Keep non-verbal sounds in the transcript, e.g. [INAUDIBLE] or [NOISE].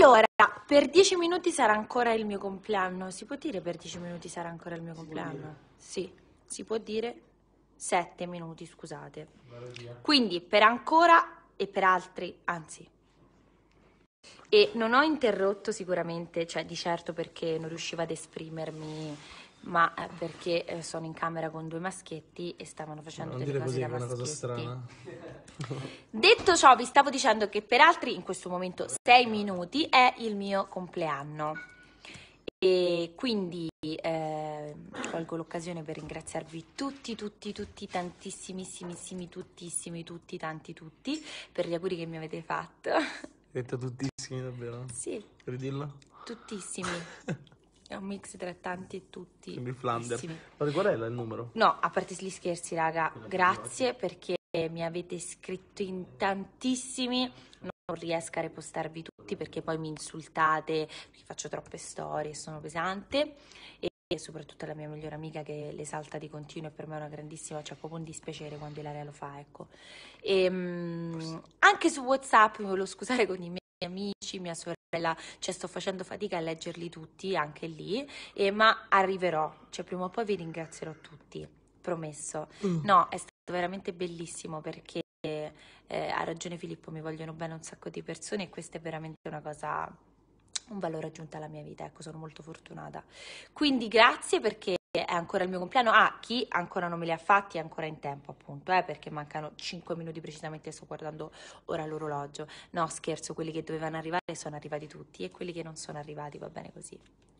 Allora, per dieci minuti sarà ancora il mio compleanno. Si può dire per dieci minuti sarà ancora il mio compleanno? Sì, si può dire sette minuti, scusate. Quindi per ancora e per altri, anzi. E non ho interrotto sicuramente, cioè di certo perché non riuscivo ad esprimermi ma eh, perché eh, sono in camera con due maschietti e stavano facendo no, delle cose da maschietti. Una cosa strana. [LAUGHS] Detto ciò, vi stavo dicendo che per altri in questo momento sei minuti è il mio compleanno. E quindi eh, colgo l'occasione per ringraziarvi tutti, tutti, tutti, tantissimissimissimi, tuttissimi, tutti, tanti, tutti per gli auguri che mi avete fatto. Hai detto tuttissimi davvero? Sì. Ridillo? Tuttissimi. [LAUGHS] È un mix tra tanti e tutti. Sembri Flander. Ma qual è il numero? No, a parte gli scherzi, raga, grazie perché mi avete scritto in tantissimi. Non riesco a repostarvi tutti perché poi mi insultate, perché faccio troppe storie, sono pesante. E e soprattutto alla mia migliore amica che le salta di continuo e per me è una grandissima, cioè proprio un dispiacere quando Ilaria lo fa, ecco. Ehm, e, mh, anche su Whatsapp, mi voglio scusare con i miei amici, mia sorella, cioè sto facendo fatica a leggerli tutti, anche lì, eh, ma arriverò, cioè prima o poi vi ringrazierò tutti, promesso. Mm. No, è stato veramente bellissimo perché eh, ha ragione Filippo, mi vogliono bene un sacco di persone e questa è veramente una cosa un valore aggiunto alla mia vita, ecco, sono molto fortunata. Quindi grazie perché è ancora il mio compleanno. Ah, chi ancora non me li ha fatti è ancora in tempo, appunto, eh, perché mancano 5 minuti precisamente, sto guardando ora l'orologio. No, scherzo, quelli che dovevano arrivare sono arrivati tutti e quelli che non sono arrivati, va bene così.